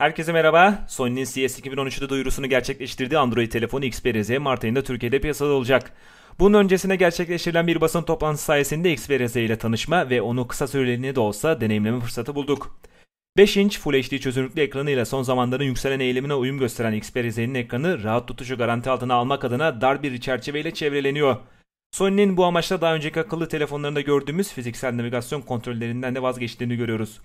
Herkese merhaba. Sony'nin CS 2013'te duyurusunu gerçekleştirdiği Android telefonu Xperia Z Mart ayında Türkiye'de piyasada olacak. Bunun öncesine gerçekleştirilen bir basın toplantısı sayesinde Xperia Z ile tanışma ve onu kısa süreliğine de olsa deneyimleme fırsatı bulduk. 5 inç Full HD çözünürlüklü ekranıyla son zamanların yükselen eğilimine uyum gösteren Xperia Z'nin ekranı rahat tutuşu garanti altına almak adına dar bir çerçeveyle çevreleniyor. Sony'nin bu amaçla daha önceki akıllı telefonlarında gördüğümüz fiziksel navigasyon kontrollerinden de vazgeçtiğini görüyoruz.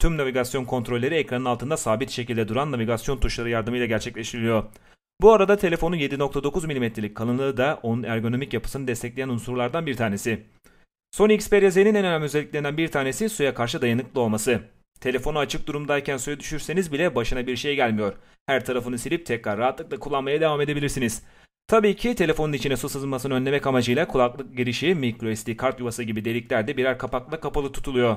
Tüm navigasyon kontrolleri ekranın altında sabit şekilde duran navigasyon tuşları yardımıyla gerçekleştiriliyor. Bu arada telefonun 7.9 mm'lik kalınlığı da onun ergonomik yapısını destekleyen unsurlardan bir tanesi. Sony Xperia Z'nin en önemli özelliklerinden bir tanesi suya karşı dayanıklı olması. Telefonu açık durumdayken suya düşürseniz bile başına bir şey gelmiyor. Her tarafını silip tekrar rahatlıkla kullanmaya devam edebilirsiniz. Tabii ki telefonun içine su sızmasını önlemek amacıyla kulaklık girişi, microSD kart yuvası gibi deliklerde birer kapakla kapalı tutuluyor.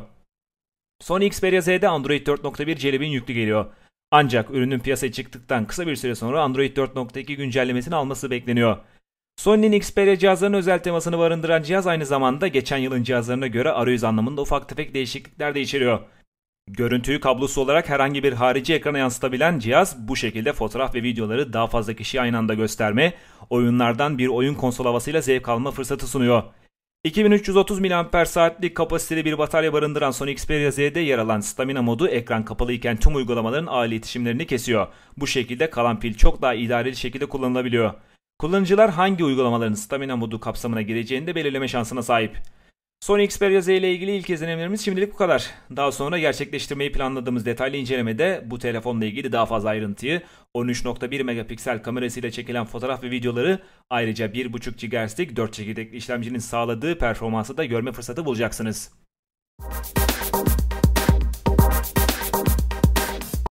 Sony Xperia Z'de Android 4.1 Jelly Bean yüklü geliyor. Ancak ürünün piyasaya çıktıktan kısa bir süre sonra Android 4.2 güncellemesini alması bekleniyor. Sony'nin Xperia cihazlarının özel temasını barındıran cihaz aynı zamanda geçen yılın cihazlarına göre arayüz anlamında ufak tefek değişiklikler de içeriyor. Görüntüyü kablosuz olarak herhangi bir harici ekrana yansıtabilen cihaz bu şekilde fotoğraf ve videoları daha fazla kişiye aynı anda gösterme, oyunlardan bir oyun konsol havasıyla zevk alma fırsatı sunuyor. 2330 mAh saatlik kapasiteli bir batarya barındıran Sony Xperia Z'de yer alan stamina modu ekran kapalıyken tüm uygulamaların ağır iletişimlerini kesiyor. Bu şekilde kalan pil çok daha idareli şekilde kullanılabiliyor. Kullanıcılar hangi uygulamaların stamina modu kapsamına gireceğini de belirleme şansına sahip. Sony Xperia Z ile ilgili ilk izlenimlerimiz şimdilik bu kadar. Daha sonra gerçekleştirmeyi planladığımız detaylı incelemede bu telefonla ilgili daha fazla ayrıntıyı, 13.1 megapiksel kamerasıyla çekilen fotoğraf ve videoları, ayrıca 1.5 GHz'lik 4 çekirdekli işlemcinin sağladığı performansı da görme fırsatı bulacaksınız. Müzik